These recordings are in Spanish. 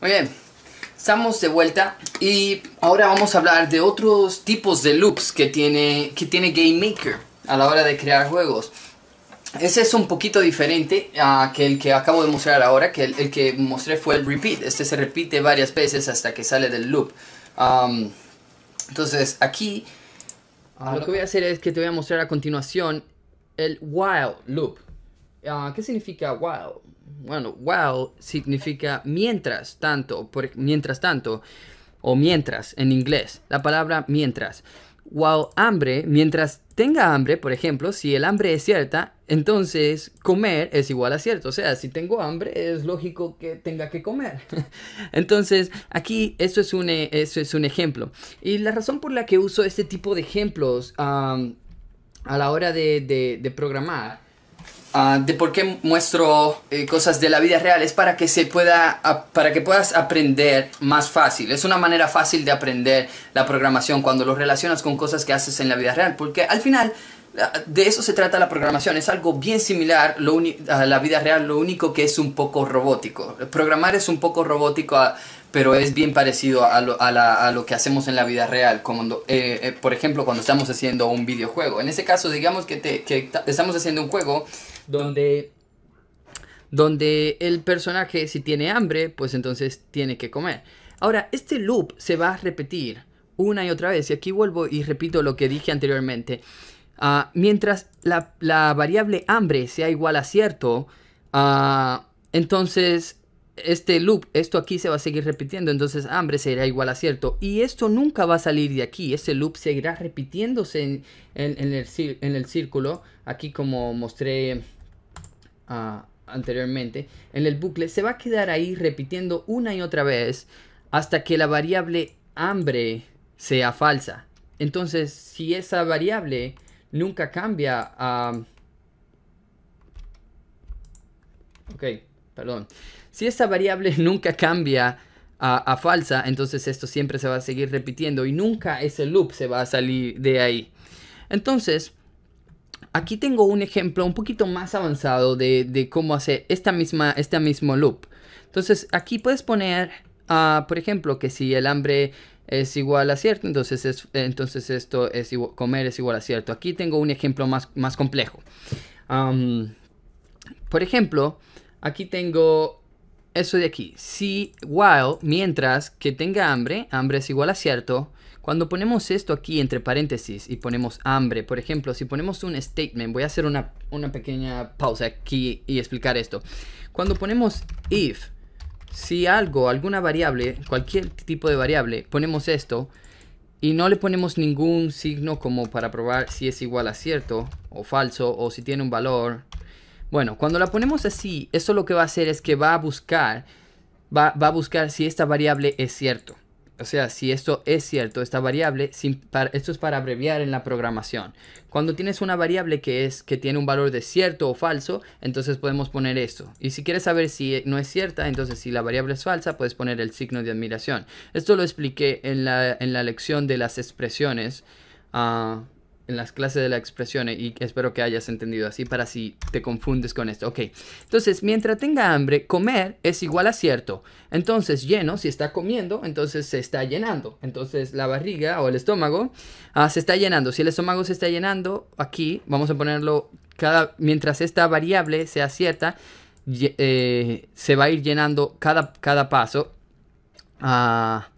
Muy bien, estamos de vuelta y ahora vamos a hablar de otros tipos de loops que tiene, que tiene Game a la hora de crear juegos. Ese es un poquito diferente a que el que acabo de mostrar ahora, que el, que mostré fue el repeat. Este se repite varias veces hasta que sale del loop. entonces aquí ah, lo que voy a hacer es que te voy a mostrar a continuación el while loop. Ah, ¿Qué significa while? bueno, while significa mientras tanto, por, mientras tanto, o mientras en inglés, la palabra mientras. While hambre, mientras tenga hambre, por ejemplo, si el hambre es cierta, entonces comer es igual a cierto. O sea, si tengo hambre, es lógico que tenga que comer. entonces, aquí eso es, un, e, es un ejemplo. Y la razón por la que uso este tipo de ejemplos a la hora de, de programar Ah, de por qué muestro eh, cosas de la vida real es para que se pueda para que puedas aprender más fácil es una manera fácil de aprender la programación cuando lo relacionas con cosas que haces en la vida real porque al final de eso se trata la programación, es algo bien similar a la vida real, lo único que es un poco robótico. Programar es un poco robótico, ah, pero es bien parecido a lo, que hacemos en la vida real, eh, eh, por ejemplo cuando estamos haciendo un videojuego. En ese caso, digamos que, estamos haciendo un juego donde, donde el personaje si tiene hambre, pues entonces tiene que comer. Ahora, este loop se va a repetir una y otra vez, y aquí vuelvo y repito lo que dije anteriormente. Ah, mientras la, variable hambre sea igual a cierto, ah, entonces este loop, esto aquí se va a seguir repitiendo, entonces hambre será igual a cierto. Y esto nunca va a salir de aquí, ese loop seguirá repitiéndose en, el, círculo, aquí como mostré ah, anteriormente, en el bucle, se va a quedar ahí repitiendo una y otra vez hasta que la variable hambre sea falsa. Entonces, si esa variable nunca cambia a... Ok, perdón. Si esta variable nunca cambia a, falsa, entonces esto siempre se va a seguir repitiendo y nunca ese loop se va a salir de ahí. Entonces, aquí tengo un ejemplo un poquito más avanzado de, cómo hacer esta misma, este mismo loop. Entonces, aquí puedes poner, ah, por ejemplo, que si el hambre es igual a cierto, entonces, es, entonces esto es comer es igual a cierto. Aquí tengo un ejemplo más, más complejo. por ejemplo, aquí tengo eso de aquí. Si while, mientras que tenga hambre, hambre es igual a cierto. Cuando ponemos esto aquí entre paréntesis y ponemos hambre, por ejemplo, si ponemos un statement, voy a hacer una, una pequeña pausa aquí y explicar esto. Cuando ponemos if, si algo, alguna variable, cualquier tipo de variable, ponemos esto y no le ponemos ningún signo como para probar si es igual a cierto o falso o si tiene un valor. Bueno, cuando la ponemos así, eso lo que va a hacer es que va a buscar, va, a buscar si esta variable es cierto o sea, si esto es cierto, esta variable, esto es para abreviar en la programación. Cuando tienes una variable que, es, que tiene un valor de cierto o falso, entonces podemos poner esto. Y si quieres saber si no es cierta, entonces si la variable es falsa, puedes poner el signo de admiración. Esto lo expliqué en la, lección de las expresiones. Ah, en las clases de la expresión eh, y espero que hayas entendido así para si te confundes con esto. Ok, entonces mientras tenga hambre, comer es igual a cierto. Entonces lleno, si está comiendo, entonces se está llenando. Entonces la barriga o el estómago ah, se está llenando. Si el estómago se está llenando, aquí vamos a ponerlo cada, mientras esta variable sea cierta, eh, se va a ir llenando cada, cada paso. a ah,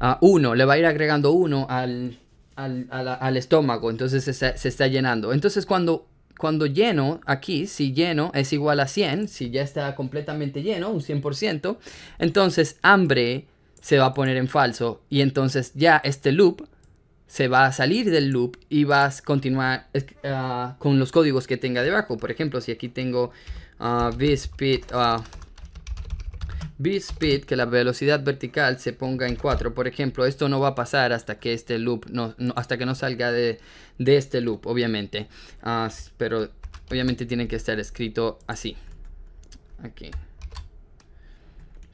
ah, uno. 1, le va a ir agregando uno al al, estómago, entonces se, está llenando. Entonces cuando, cuando lleno, aquí, si lleno es igual a 100, si ya está completamente lleno, un 100%, entonces hambre se va a poner en falso y entonces ya este loop se va a salir del loop y vas a continuar ah, con los códigos que tenga debajo. Por ejemplo, si aquí tengo a ah, B-Speed, que la velocidad vertical se ponga en 4. Por ejemplo, esto no va a pasar hasta que este loop, no, hasta que no salga de, este loop, obviamente. Ah, pero obviamente tiene que estar escrito así. Aquí.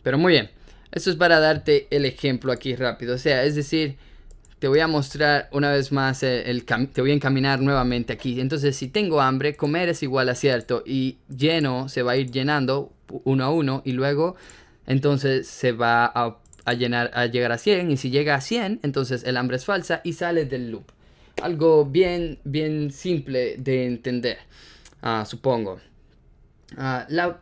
Pero muy bien. Esto es para darte el ejemplo aquí rápido. O sea, es decir, te voy a mostrar una vez más el te voy a encaminar nuevamente aquí. Entonces, si tengo hambre, comer es igual a cierto y lleno se va a ir llenando uno a uno y luego entonces se va a, llenar, a llegar a 100 y si llega a 100, entonces el hambre es falsa y sale del loop. Algo bien, bien simple de entender, ah, supongo. Ah, la,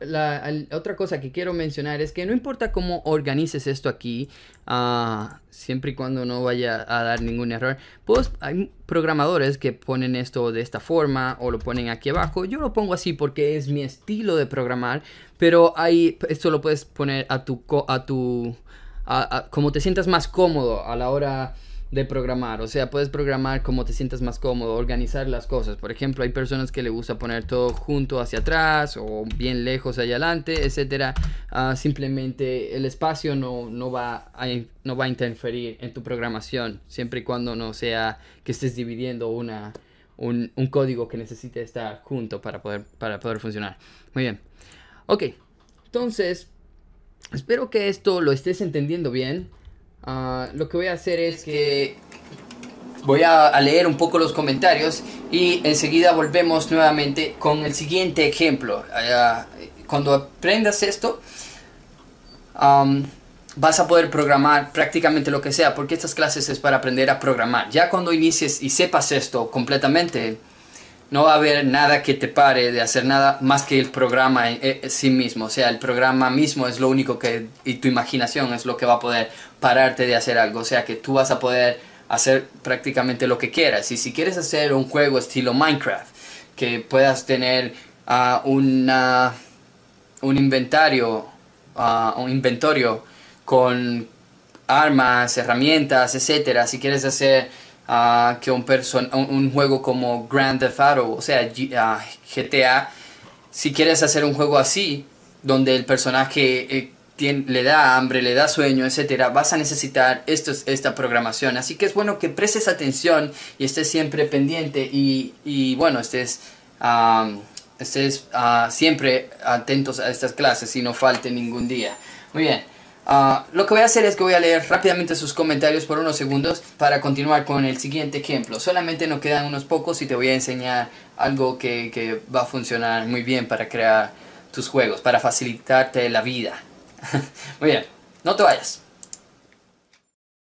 otra cosa que quiero mencionar es que no importa cómo organices esto aquí, ah, siempre y cuando no vaya a dar ningún error, pues hay programadores que ponen esto de esta forma o lo ponen aquí abajo. Yo lo pongo así porque es mi estilo de programar, pero ahí esto lo puedes poner a tu, a tu, como te sientas más cómodo a la hora de programar. O sea, puedes programar como te sientas más cómodo, organizar las cosas. Por ejemplo, hay personas que le gusta poner todo junto hacia atrás o bien lejos Allá adelante, etcétera. Ah, simplemente el espacio no, va a, no va a interferir en tu programación, siempre y cuando no sea que estés dividiendo una, un, un código que necesite estar junto para poder, para poder funcionar. Muy bien. Ok, entonces, espero que esto lo estés entendiendo bien. Ah, lo que voy a hacer es, que voy a, leer un poco los comentarios y enseguida volvemos nuevamente con el siguiente ejemplo. Ah, cuando aprendas esto, vas a poder programar prácticamente lo que sea, porque estas clases es para aprender a programar. Ya cuando inicies y sepas esto completamente, no va a haber nada que te pare de hacer nada más que el programa en, eh, eh, sí mismo. O sea, el programa mismo es lo único que, y tu imaginación es lo que va a poder pararte de hacer algo. O sea, que tú vas a poder hacer prácticamente lo que quieras. Y si quieres hacer un juego estilo Minecraft, que puedas tener ah, una, un inventario, ah, un inventario con armas, herramientas, etcétera. Si quieres hacer que un, un, juego como Grand Theft Auto, o sea, GTA. Si quieres hacer un juego así, donde el personaje eh, le da hambre, le da sueño, etcétera, vas a necesitar esto esta programación. Así que es bueno que prestes atención y estés siempre pendiente y, bueno, estés. estés ah, siempre atentos a estas clases y no falte ningún día. Muy bien. Ah, lo que voy a hacer es que voy a leer rápidamente sus comentarios por unos segundos para continuar con el siguiente ejemplo. Solamente nos quedan unos pocos y te voy a enseñar algo que, que va a funcionar muy bien para crear tus juegos, para facilitarte la vida. muy bien, no te vayas.